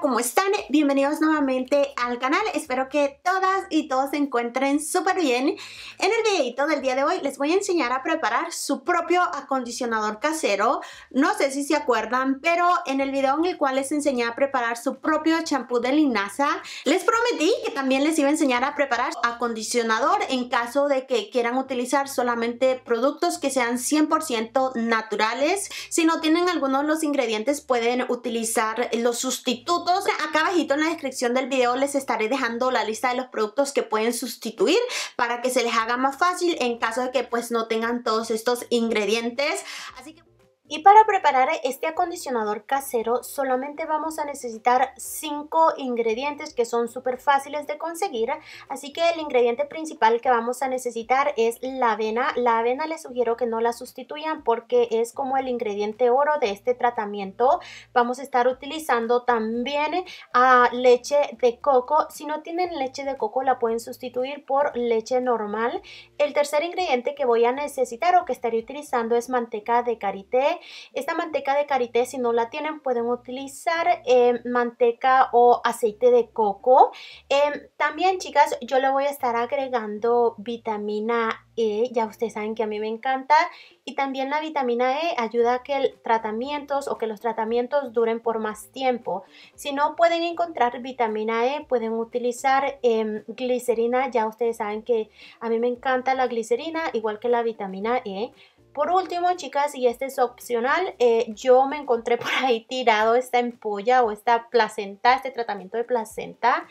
¿cómo están? Bienvenidos nuevamente al canal, espero que todas y todos se encuentren súper bien. En el videito del día de hoy les voy a enseñar a preparar su propio acondicionador casero. No sé si se acuerdan, pero en el video en el cual les enseñé a preparar su propio champú de linaza, les prometí que también les iba a enseñar a preparar acondicionador en caso de que quieran utilizar solamente productos que sean 100% naturales. Si no tienen algunos de los ingredientes pueden utilizar los sustitutos Acá abajito en la descripción del video les estaré dejando la lista de los productos que pueden sustituir para que se les haga más fácil en caso de que pues no tengan todos estos ingredientes. Así que y para preparar este acondicionador casero solamente vamos a necesitar 5 ingredientes que son súper fáciles de conseguir. Así que el ingrediente principal que vamos a necesitar es la avena. La avena les sugiero que no la sustituyan porque es como el ingrediente oro de este tratamiento. Vamos a estar utilizando también ah, leche de coco. Si no tienen leche de coco la pueden sustituir por leche normal. El tercer ingrediente que voy a necesitar o que estaré utilizando es manteca de karité. Esta manteca de karité, si no la tienen, pueden utilizar eh, manteca o aceite de coco. Em, también, chicas, yo le voy a estar agregando vitamina E. Ya ustedes saben que a mí me encanta. Y también la vitamina E ayuda a que el tratamientos o que los tratamientos duren por más tiempo. Si no pueden encontrar vitamina E, pueden utilizar em, glicerina. Ya ustedes saben que a mí me encanta la glicerina, igual que la vitamina E por último, chicas, y este es opcional, eh, yo me encontré por ahí tirado esta empolla o esta placenta, este tratamiento de placenta.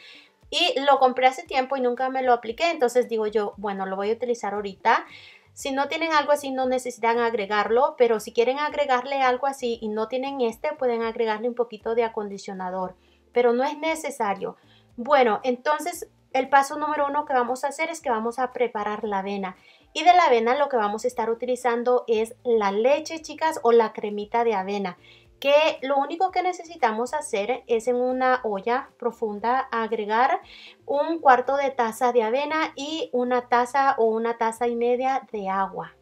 Y lo compré hace tiempo y nunca me lo apliqué, entonces digo yo, bueno, lo voy a utilizar ahorita. Si no tienen algo así, no necesitan agregarlo, pero si quieren agregarle algo así y no tienen este, pueden agregarle un poquito de acondicionador, pero no es necesario. Bueno, entonces el paso número uno que vamos a hacer es que vamos a preparar la avena. Y de la avena lo que vamos a estar utilizando es la leche, chicas, o la cremita de avena que lo único que necesitamos hacer es en una olla profunda agregar un cuarto de taza de avena y una taza o una taza y media de agua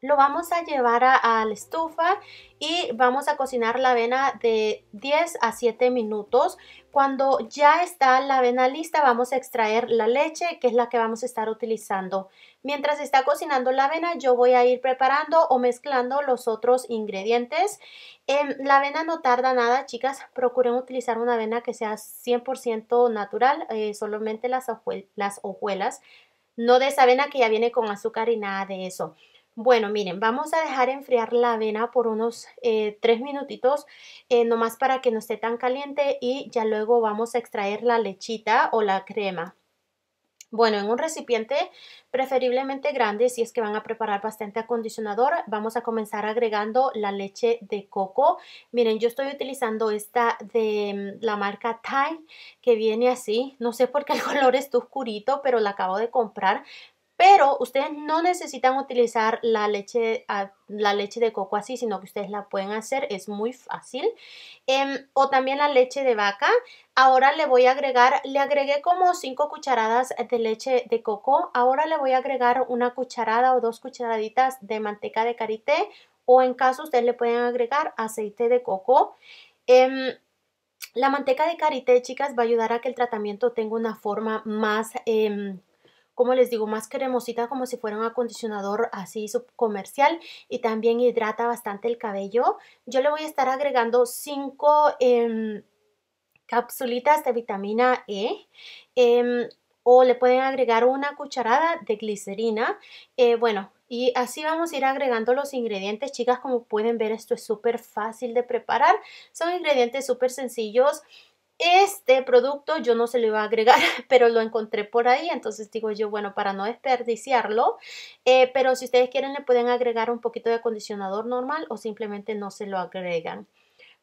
lo vamos a llevar a, la estufa y vamos a cocinar la avena de 10 a 7 minutos. Cuando ya está la avena lista, vamos a extraer la leche, que es la que vamos a estar utilizando. Mientras está cocinando la avena, yo voy a ir preparando o mezclando los otros ingredientes. Em, la avena no tarda nada, chicas. Procuren utilizar una avena que sea 100% natural, eh, solamente las, las hojuelas. No de esa avena que ya viene con azúcar y nada de eso. Bueno, miren, vamos a dejar enfriar la avena por unos eh, tres 3 minutitos, eh, nomás para que no esté tan caliente y ya luego vamos a extraer la lechita o la crema. Bueno, en un recipiente preferiblemente grande, si es que van a preparar bastante acondicionador, vamos a comenzar agregando la leche de coco. Miren, yo estoy utilizando esta de mm, la marca Thai, que viene así. No sé por qué el color está oscurito, pero la acabo de comprar. Pero ustedes no necesitan utilizar la leche, ah, la leche de coco así, sino que ustedes la pueden hacer, es muy fácil. Em, o también la leche de vaca. Ahora le voy a agregar, le agregué como 5 cucharadas de leche de coco. Ahora le voy a agregar una cucharada o dos cucharaditas de manteca de karité. O en caso ustedes le pueden agregar aceite de coco. Em, la manteca de karité, chicas, va a ayudar a que el tratamiento tenga una forma más em, como les digo, más cremosita como si fuera un acondicionador así comercial y también hidrata bastante el cabello. Yo le voy a estar agregando 5 em, capsulitas de vitamina E. Em, o le pueden agregar una cucharada de glicerina. Eh, bueno, y así vamos a ir agregando los ingredientes, chicas. Como pueden ver, esto es súper fácil de preparar. Son ingredientes súper sencillos. Este producto yo no se lo iba a agregar, pero lo encontré por ahí, entonces digo yo, bueno, para no desperdiciarlo, eh, pero si ustedes quieren le pueden agregar un poquito de acondicionador normal o simplemente no se lo agregan.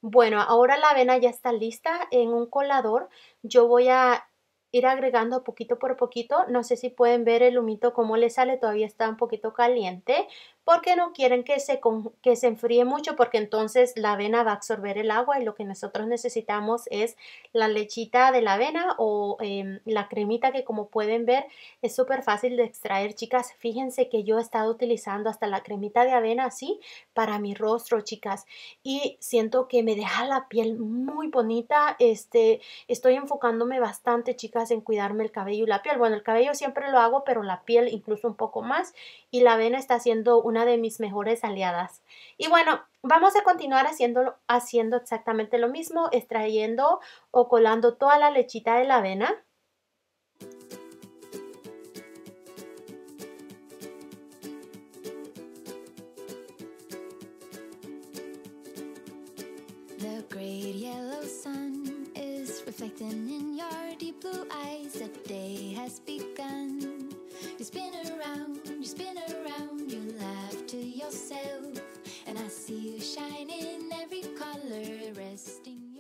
Bueno, ahora la avena ya está lista en un colador. Yo voy a ir agregando poquito por poquito. No sé si pueden ver el humito cómo le sale, todavía está un poquito caliente, porque no quieren que se, que se enfríe mucho porque entonces la avena va a absorber el agua y lo que nosotros necesitamos es la lechita de la avena o em, la cremita que como pueden ver es súper fácil de extraer chicas fíjense que yo he estado utilizando hasta la cremita de avena así para mi rostro chicas y siento que me deja la piel muy bonita este estoy enfocándome bastante chicas en cuidarme el cabello y la piel bueno el cabello siempre lo hago pero la piel incluso un poco más y la avena está haciendo de mis mejores aliadas. Y bueno, vamos a continuar haciendo, haciendo exactamente lo mismo, extrayendo o colando toda la lechita de la avena.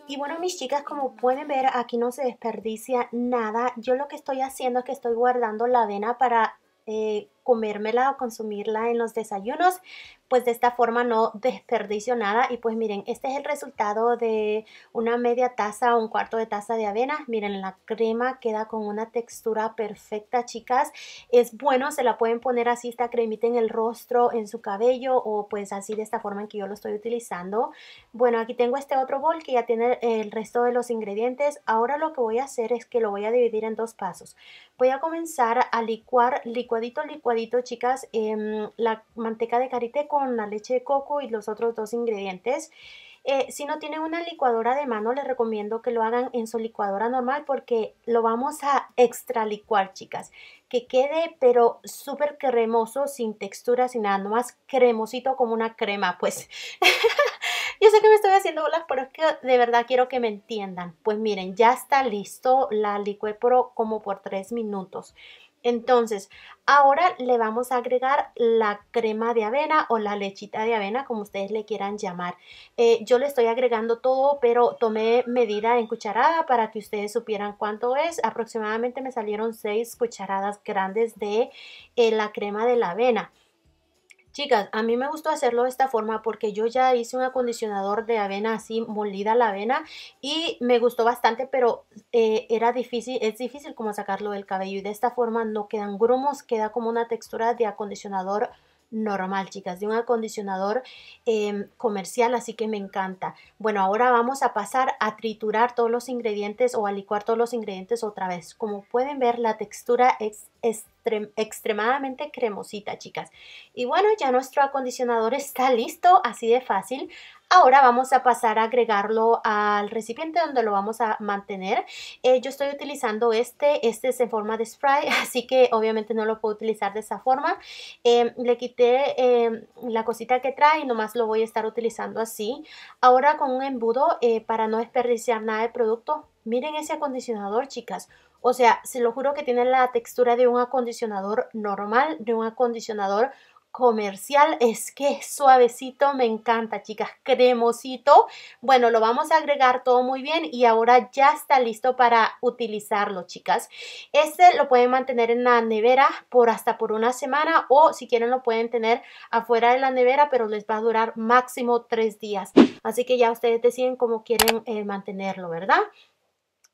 Y bueno, mis chicas, como pueden ver, aquí no se desperdicia nada. Yo lo que estoy haciendo es que estoy guardando la avena para eh, comérmela o consumirla en los desayunos, pues de esta forma no desperdicio nada. Y pues miren, este es el resultado de una media taza o un cuarto de taza de avena. Miren, la crema queda con una textura perfecta, chicas. Es bueno, se la pueden poner así esta cremita en el rostro, en su cabello o pues así de esta forma en que yo lo estoy utilizando. Bueno, aquí tengo este otro bol que ya tiene el resto de los ingredientes. Ahora lo que voy a hacer es que lo voy a dividir en dos pasos. Voy a comenzar a licuar licuadito, licuadito, chicas, em, la manteca de karité con la leche de coco y los otros dos ingredientes. Eh, si no tienen una licuadora de mano, les recomiendo que lo hagan en su licuadora normal porque lo vamos a extra licuar, chicas. Que quede pero súper cremoso, sin textura, sin nada, más cremosito como una crema, pues. Yo sé que me estoy haciendo bolas, pero es que de verdad quiero que me entiendan. Pues miren, ya está listo, la licué como por tres minutos. Entonces, ahora le vamos a agregar la crema de avena o la lechita de avena, como ustedes le quieran llamar. Eh, yo le estoy agregando todo, pero tomé medida en cucharada para que ustedes supieran cuánto es. Aproximadamente me salieron 6 cucharadas grandes de eh, la crema de la avena. Chicas, a mí me gustó hacerlo de esta forma porque yo ya hice un acondicionador de avena así, molida la avena y me gustó bastante, pero eh, era difícil, es difícil como sacarlo del cabello y de esta forma no quedan grumos, queda como una textura de acondicionador normal, chicas, de un acondicionador em, comercial, así que me encanta. Bueno, ahora vamos a pasar a triturar todos los ingredientes o a licuar todos los ingredientes otra vez. Como pueden ver, la textura es, es extremadamente cremosita, chicas. Y bueno, ya nuestro acondicionador está listo, así de fácil. Ahora vamos a pasar a agregarlo al recipiente donde lo vamos a mantener. Eh, yo estoy utilizando este, este es en forma de spray, así que obviamente no lo puedo utilizar de esa forma. Em, le quité em, la cosita que trae y nomás lo voy a estar utilizando así. Ahora con un embudo eh, para no desperdiciar nada de producto. Miren ese acondicionador, chicas o sea, se lo juro que tiene la textura de un acondicionador normal, de un acondicionador comercial. Es que suavecito, me encanta, chicas, cremosito. Bueno, lo vamos a agregar todo muy bien y ahora ya está listo para utilizarlo, chicas. Este lo pueden mantener en la nevera por hasta por una semana o si quieren lo pueden tener afuera de la nevera, pero les va a durar máximo tres días. Así que ya ustedes deciden cómo quieren eh, mantenerlo, ¿verdad?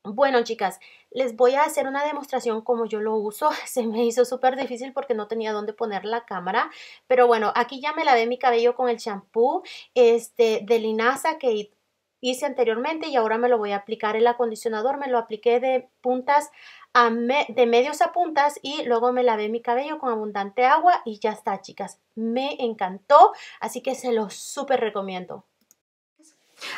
Bueno, chicas, les voy a hacer una demostración como yo lo uso. Se me hizo súper difícil porque no tenía dónde poner la cámara. Pero bueno, aquí ya me lavé mi cabello con el champú este, de linaza que hice anteriormente y ahora me lo voy a aplicar el acondicionador. Me lo apliqué de puntas a de medios a puntas y luego me lavé mi cabello con abundante agua y ya está, chicas. Me encantó, así que se lo súper recomiendo.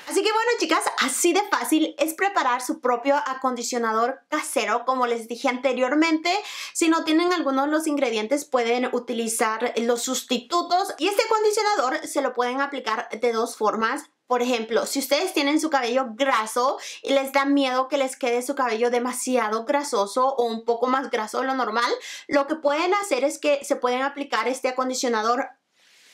Así que bueno chicas, así de fácil es preparar su propio acondicionador casero, como les dije anteriormente. Si no tienen algunos de los ingredientes pueden utilizar los sustitutos y este acondicionador se lo pueden aplicar de dos formas. Por ejemplo, si ustedes tienen su cabello graso y les da miedo que les quede su cabello demasiado grasoso o un poco más graso de lo normal, lo que pueden hacer es que se pueden aplicar este acondicionador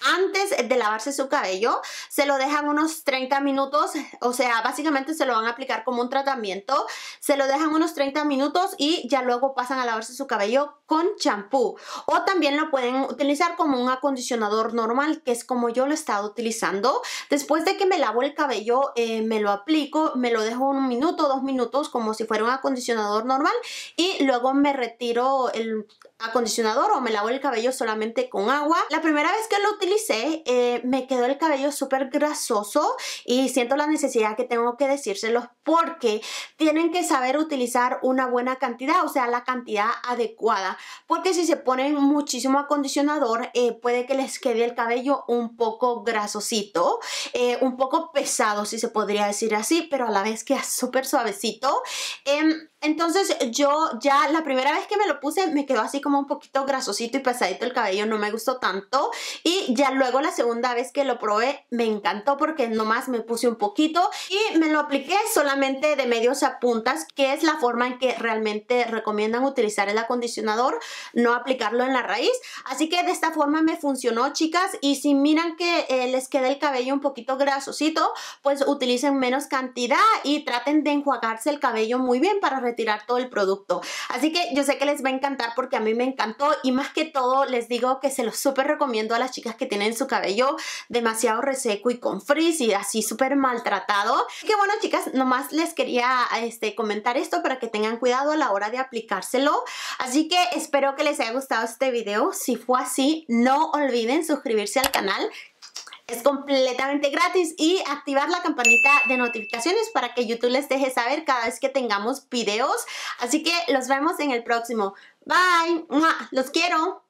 antes de lavarse su cabello, se lo dejan unos 30 minutos, o sea, básicamente se lo van a aplicar como un tratamiento, se lo dejan unos 30 minutos y ya luego pasan a lavarse su cabello con champú o también lo pueden utilizar como un acondicionador normal, que es como yo lo he estado utilizando. Después de que me lavo el cabello, eh, me lo aplico, me lo dejo un minuto, dos minutos, como si fuera un acondicionador normal y luego me retiro el acondicionador o me lavo el cabello solamente con agua. La primera vez que lo utilizo eh, me quedó el cabello súper grasoso y siento la necesidad que tengo que decírselos porque tienen que saber utilizar una buena cantidad, o sea, la cantidad adecuada, porque si se ponen muchísimo acondicionador eh, puede que les quede el cabello un poco grasosito, eh, un poco pesado, si se podría decir así, pero a la vez que súper suavecito. Em, entonces yo ya la primera vez que me lo puse me quedó así como un poquito grasosito y pesadito el cabello, no me gustó tanto y ya luego la segunda vez que lo probé me encantó porque nomás me puse un poquito y me lo apliqué solamente de medios a puntas que es la forma en que realmente recomiendan utilizar el acondicionador, no aplicarlo en la raíz, así que de esta forma me funcionó chicas y si miran que eh, les queda el cabello un poquito grasosito pues utilicen menos cantidad y traten de enjuagarse el cabello muy bien para retirar todo el producto. Así que yo sé que les va a encantar porque a mí me encantó y más que todo les digo que se lo súper recomiendo a las chicas que tienen su cabello demasiado reseco y con frizz y así súper maltratado. que bueno chicas, nomás les quería este, comentar esto para que tengan cuidado a la hora de aplicárselo. Así que espero que les haya gustado este video. Si fue así, no olviden suscribirse al canal es completamente gratis y activar la campanita de notificaciones para que YouTube les deje saber cada vez que tengamos videos. Así que los vemos en el próximo. Bye. Los quiero.